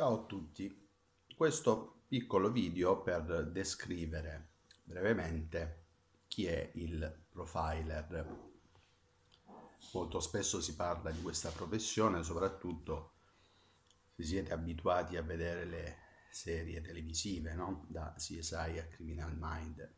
Ciao a tutti, questo piccolo video per descrivere brevemente chi è il profiler. Molto spesso si parla di questa professione, soprattutto se siete abituati a vedere le serie televisive, no? da CSI a Criminal Mind.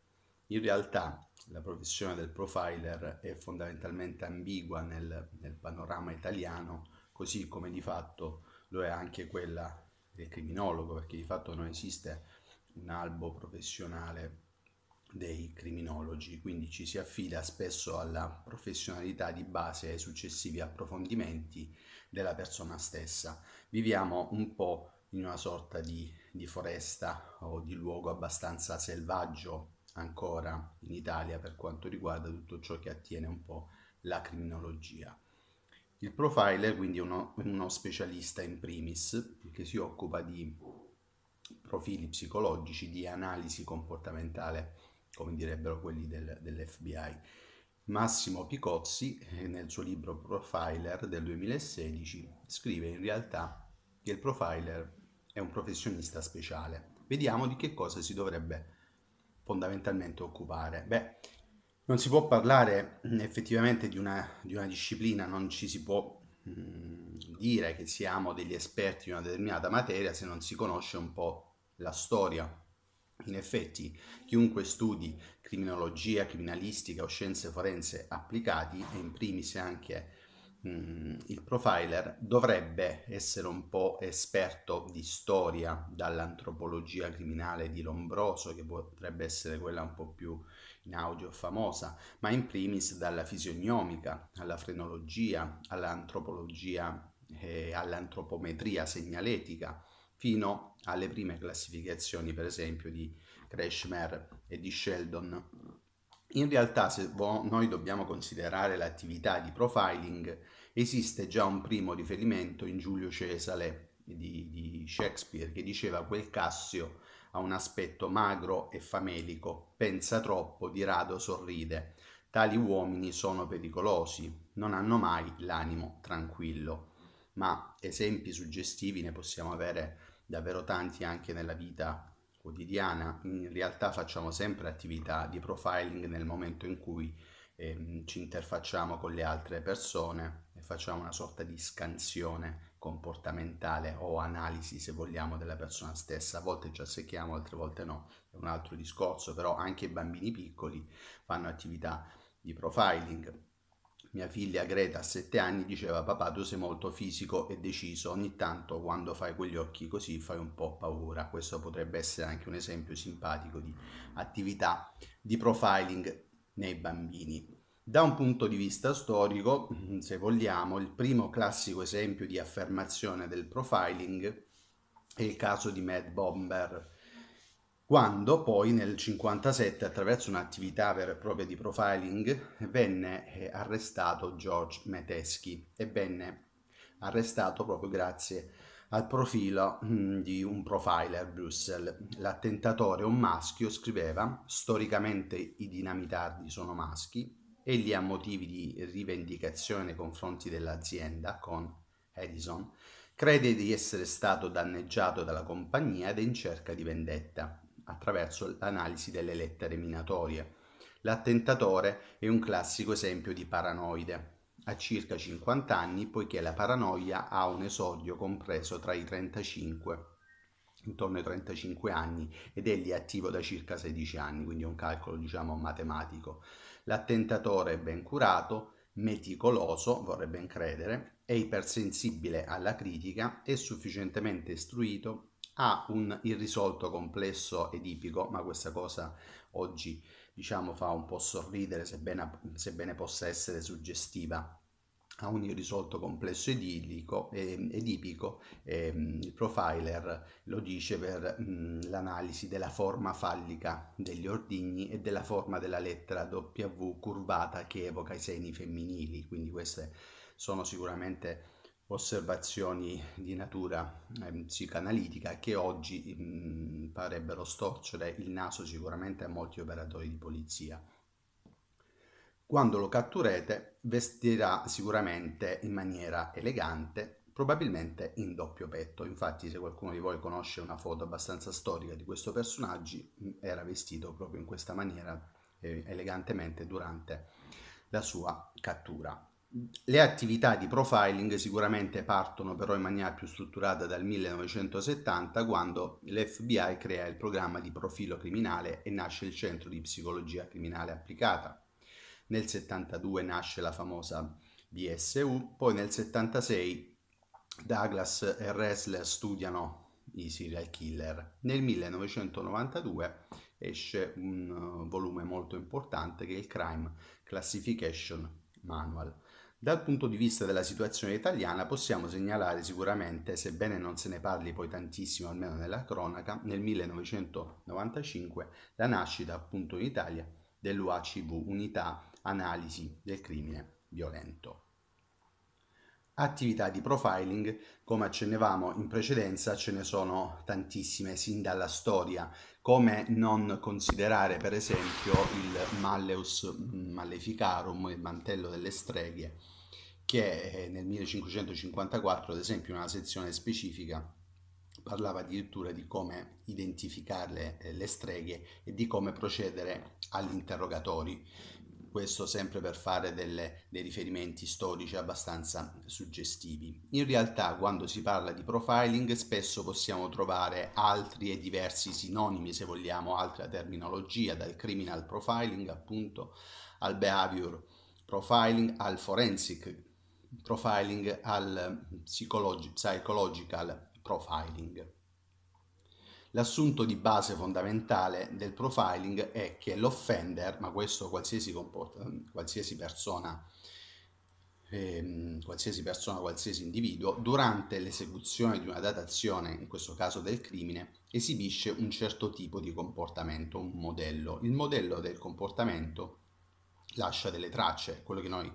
In realtà la professione del profiler è fondamentalmente ambigua nel, nel panorama italiano, così come di fatto lo è anche quella del criminologo, perché di fatto non esiste un albo professionale dei criminologi, quindi ci si affida spesso alla professionalità di base ai successivi approfondimenti della persona stessa. Viviamo un po' in una sorta di, di foresta o di luogo abbastanza selvaggio ancora in Italia per quanto riguarda tutto ciò che attiene un po' la criminologia. Il profiler quindi è uno, uno specialista in primis che si occupa di profili psicologici, di analisi comportamentale, come direbbero quelli del, dell'FBI. Massimo Picozzi, eh, nel suo libro Profiler del 2016, scrive in realtà che il profiler è un professionista speciale. Vediamo di che cosa si dovrebbe fondamentalmente occupare. Beh, non si può parlare mm, effettivamente di una, di una disciplina, non ci si può mh, mm, dire che siamo degli esperti in una determinata materia se non si conosce un po' la storia. In effetti, chiunque studi criminologia, criminalistica o scienze forense applicati, e in primis anche mh, mm, il profiler, dovrebbe essere un po' esperto di storia, dall'antropologia criminale di Lombroso, che potrebbe essere quella un po' più in audio famosa, ma in primis dalla fisionomica, alla frenologia, all'antropologia e eh, all'antropometria segnaletica, fino alle prime classificazioni, per esempio, di Kreshmer e di Sheldon. In realtà, se noi dobbiamo considerare l'attività di profiling, esiste già un primo riferimento in Giulio Cesare di, di Shakespeare che diceva quel Cassio ha un aspetto magro e famelico, pensa troppo, di rado sorride. Tali uomini sono pericolosi, non hanno mai l'animo tranquillo. Ma esempi suggestivi ne possiamo avere davvero tanti anche nella vita quotidiana. In realtà facciamo sempre attività di profiling nel momento in cui eh, ci interfacciamo con le altre persone e facciamo una sorta di scansione comportamentale o analisi, se vogliamo, della persona stessa. A volte ci assecchiamo altre volte no, è un altro discorso, però anche i bambini piccoli fanno attività di profiling. Mia figlia Greta a 7 anni diceva papà tu sei molto fisico e deciso, ogni tanto quando fai quegli occhi così fai un po' paura. Questo potrebbe essere anche un esempio simpatico di attività di profiling nei bambini. Da un punto di vista storico, mm, se vogliamo, il primo classico esempio di affermazione del profiling è il caso di Mad Bomber, quando poi nel 1957 attraverso un'attività vera e propria di profiling venne eh, arrestato George Meteschi e venne arrestato proprio grazie al profilo mm, di un profiler Brussels. L'attentatore, un maschio, scriveva storicamente i dinamitardi sono maschi Egli ha motivi di rivendicazione nei confronti dell'azienda con Edison, crede di essere stato danneggiato dalla compagnia ed è in cerca di vendetta attraverso l'analisi delle lettere minatorie. L'attentatore è un classico esempio di paranoide. Ha circa 50 anni poiché la paranoia ha un esordio compreso tra i 35 intorno ai 35 anni ed egli è attivo da circa 16 anni, quindi è un calcolo diciamo matematico. L'attentatore ben curato, meticoloso, vorrebbe ben credere, è ipersensibile alla critica, e sufficientemente istruito, ha un irrisolto complesso edipico, ma questa cosa oggi diciamo fa un po' sorridere, sebbene, sebbene possa essere suggestiva a un irrisolto complesso edilico, eh, edipico, ehm, il profiler lo dice per l'analisi della forma fallica degli ordigni e della forma della lettera W curvata che evoca i seni femminili, quindi queste sono sicuramente osservazioni di natura eh, psicanalitica che oggi mh, farebbero storcere il naso sicuramente a molti operatori di polizia. Quando lo catturerete vestirà sicuramente in maniera elegante, probabilmente in doppio petto. Infatti se qualcuno di voi conosce una foto abbastanza storica di questo personaggio, mm, era vestito proprio in questa maniera eh, elegantemente durante la sua cattura. Le attività di profiling sicuramente partono però in maniera più strutturata dal 1970 quando l'FBI crea il programma di profilo criminale e nasce il Centro di Psicologia Criminale Applicata nel 72 nasce la famosa BSU, poi nel 76 Douglas e Ressler studiano i serial killer. Nel 1992 esce un uh, volume molto importante che è il Crime Classification Manual. Dal punto di vista della situazione italiana possiamo segnalare sicuramente, sebbene non se ne parli poi tantissimo, almeno nella cronaca, nel 1995 la nascita appunto in Italia dell'UACV, Unità analisi del crimine violento. Attività di profiling, come accennevamo in precedenza, ce ne sono tantissime sin dalla storia, come non considerare per esempio il Malleus Maleficarum, il mantello delle streghe, che eh, nel 1554, ad esempio, in una sezione specifica parlava addirittura di come identificare le eh, streghe e di come procedere agli interrogatori questo sempre per fare delle, dei riferimenti storici abbastanza suggestivi. In realtà quando si parla di profiling spesso possiamo trovare altri e diversi sinonimi, se vogliamo, altra terminologia, dal criminal profiling appunto al behavior profiling, al forensic profiling, al psychological profiling. L'assunto di base fondamentale del profiling è che l'offender, ma questo qualsiasi, ehm, qualsiasi persona, ehm, qualsiasi persona, qualsiasi individuo, durante l'esecuzione di una datazione, in questo caso del crimine, esibisce un certo tipo di comportamento, un modello. Il modello del comportamento lascia delle tracce, quello che noi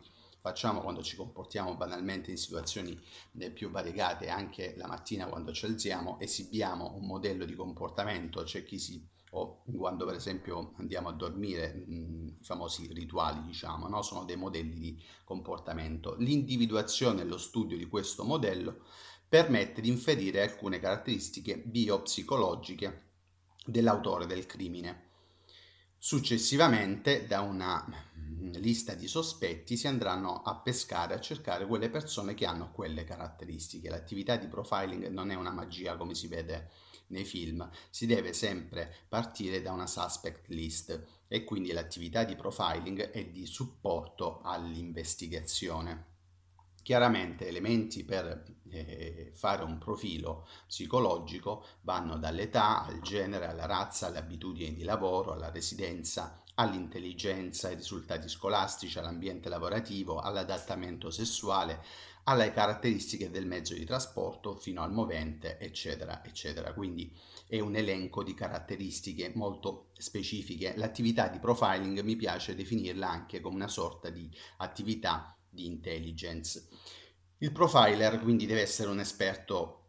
facciamo quando ci comportiamo banalmente in situazioni eh, più variegate, anche la mattina quando ci alziamo, esibiamo un modello di comportamento, c'è chi si o quando per esempio andiamo a dormire, mm, i famosi rituali diciamo, no? sono dei modelli di comportamento. L'individuazione e lo studio di questo modello permette di inferire alcune caratteristiche biopsicologiche dell'autore del crimine. Successivamente, da una mm, lista di sospetti, si andranno a pescare, a cercare quelle persone che hanno quelle caratteristiche. L'attività di profiling non è una magia come si vede nei film, si deve sempre partire da una suspect list e quindi l'attività di profiling è di supporto all'investigazione. Chiaramente elementi per eh, fare un profilo psicologico vanno dall'età al genere, alla razza, alle abitudini di lavoro, alla residenza, all'intelligenza, ai risultati scolastici, all'ambiente lavorativo, all'adattamento sessuale, alle caratteristiche del mezzo di trasporto fino al movente, eccetera, eccetera. Quindi è un elenco di caratteristiche molto specifiche. L'attività di profiling mi piace definirla anche come una sorta di attività di intelligence. Il profiler quindi deve essere un esperto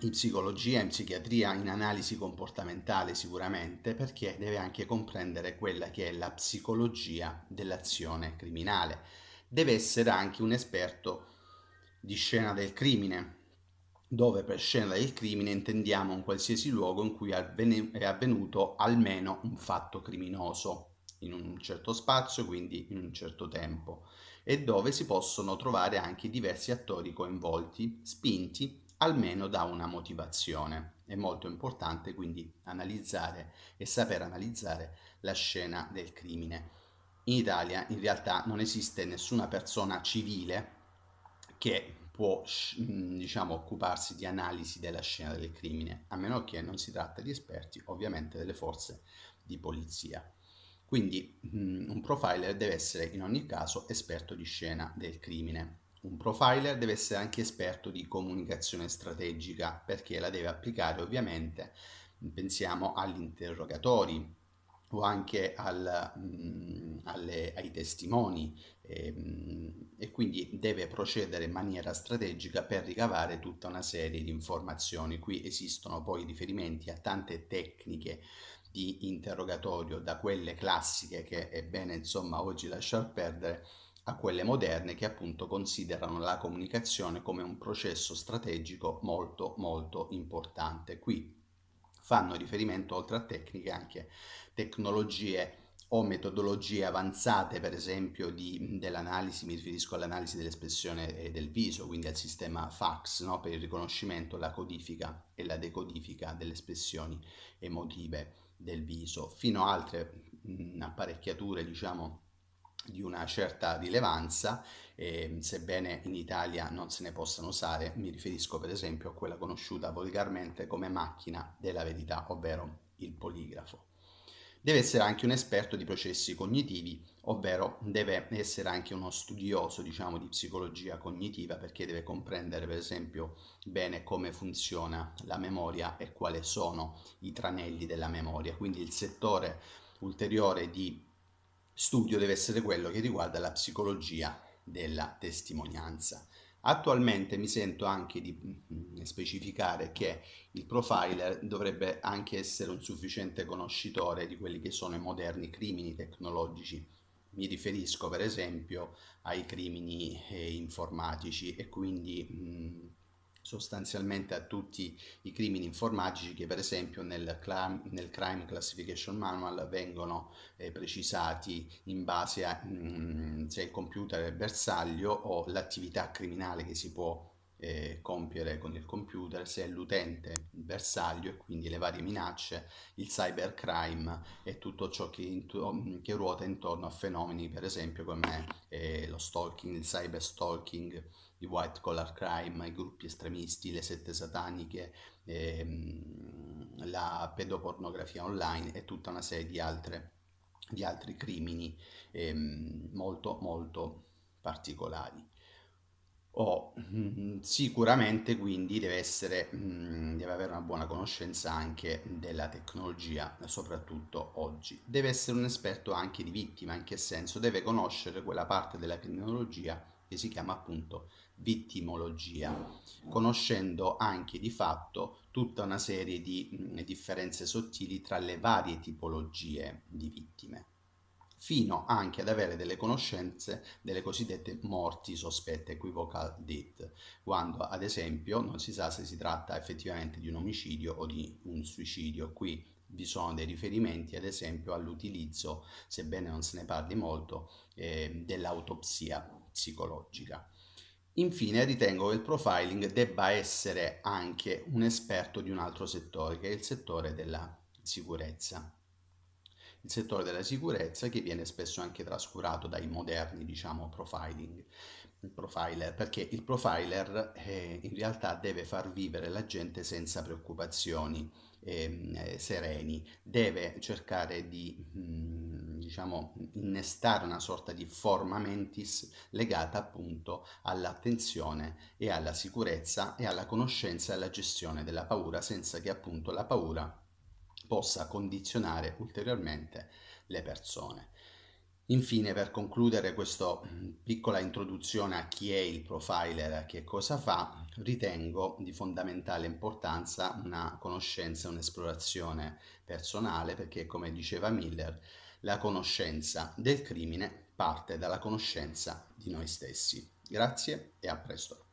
in psicologia, in psichiatria, in analisi comportamentale sicuramente, perché deve anche comprendere quella che è la psicologia dell'azione criminale. Deve essere anche un esperto di scena del crimine, dove per scena del crimine intendiamo un qualsiasi luogo in cui è avvenuto almeno un fatto criminoso, in un certo spazio, quindi in un certo tempo e dove si possono trovare anche diversi attori coinvolti, spinti almeno da una motivazione. È molto importante quindi analizzare e saper analizzare la scena del crimine. In Italia in realtà non esiste nessuna persona civile che può mm, diciamo, occuparsi di analisi della scena del crimine, a meno che non si tratta di esperti ovviamente delle forze di polizia. Quindi mh, mm, un profiler deve essere in ogni caso esperto di scena del crimine. Un profiler deve essere anche esperto di comunicazione strategica perché la deve applicare ovviamente, mm, pensiamo agli interrogatori o anche al, mh, mm, alle, ai testimoni e, ehm, mh, e quindi deve procedere in maniera strategica per ricavare tutta una serie di informazioni. Qui esistono poi riferimenti a tante tecniche di interrogatorio da quelle classiche che è bene insomma oggi lasciar perdere a quelle moderne che appunto considerano la comunicazione come un processo strategico molto molto importante. Qui fanno riferimento oltre a tecniche anche tecnologie o metodologie avanzate, per esempio dell'analisi, mi riferisco all'analisi dell'espressione eh, del viso, quindi al sistema FAX no? per il riconoscimento, la codifica e la decodifica delle espressioni emotive del viso, fino a altre mh, mm, apparecchiature, diciamo, di una certa rilevanza, eh, sebbene in Italia non se ne possano usare, mi riferisco per esempio a quella conosciuta volgarmente come macchina della verità, ovvero il poligrafo deve essere anche un esperto di processi cognitivi, ovvero deve essere anche uno studioso, diciamo, di psicologia cognitiva perché deve comprendere, per esempio, bene come funziona la memoria e quali sono i tranelli della memoria. Quindi il settore ulteriore di studio deve essere quello che riguarda la psicologia della testimonianza. Attualmente mi sento anche di mm, specificare che il profiler dovrebbe anche essere un sufficiente conoscitore di quelli che sono i moderni crimini tecnologici. Mi riferisco per esempio ai crimini eh, informatici e quindi mh, mm, sostanzialmente a tutti i crimini informatici che per esempio nel, nel Crime Classification Manual vengono eh, precisati in base a mh, mm, se il computer è bersaglio o l'attività criminale che si può eh, compiere con il computer, se è l'utente il bersaglio e quindi le varie minacce, il cybercrime e tutto ciò che, intu- che ruota intorno a fenomeni per esempio come eh, lo stalking, il cyberstalking, i white collar crime, i gruppi estremisti, le sette sataniche, ehm, la pedopornografia online e tutta una serie di, altre, di altri crimini ehm, molto molto particolari. Oh, mm, sicuramente quindi deve essere, mm, deve avere una buona conoscenza anche della tecnologia, soprattutto oggi. Deve essere un esperto anche di vittima, in che senso? Deve conoscere quella parte della criminologia che si chiama appunto vittimologia, conoscendo anche di fatto tutta una serie di mm, differenze sottili tra le varie tipologie di vittime fino anche ad avere delle conoscenze delle cosiddette morti sospette, equivocal death, quando ad esempio non si sa se si tratta effettivamente di un omicidio o di un suicidio. Qui vi sono dei riferimenti ad esempio all'utilizzo, sebbene non se ne parli molto, eh, dell'autopsia psicologica. Infine ritengo che il profiling debba essere anche un esperto di un altro settore, che è il settore della sicurezza il settore della sicurezza che viene spesso anche trascurato dai moderni, diciamo, profiling, profiler, perché il profiler eh, in realtà deve far vivere la gente senza preoccupazioni, ehm, eh, sereni, deve cercare di mm, diciamo, innestare una sorta di forma mentis legata appunto all'attenzione e alla sicurezza e alla conoscenza e alla gestione della paura senza che appunto la paura possa condizionare ulteriormente le persone. Infine, per concludere questa mm, piccola introduzione a chi è il profiler e a che cosa fa, ritengo di fondamentale importanza una conoscenza un'esplorazione personale perché, come diceva Miller, la conoscenza del crimine parte dalla conoscenza di noi stessi. Grazie e a presto.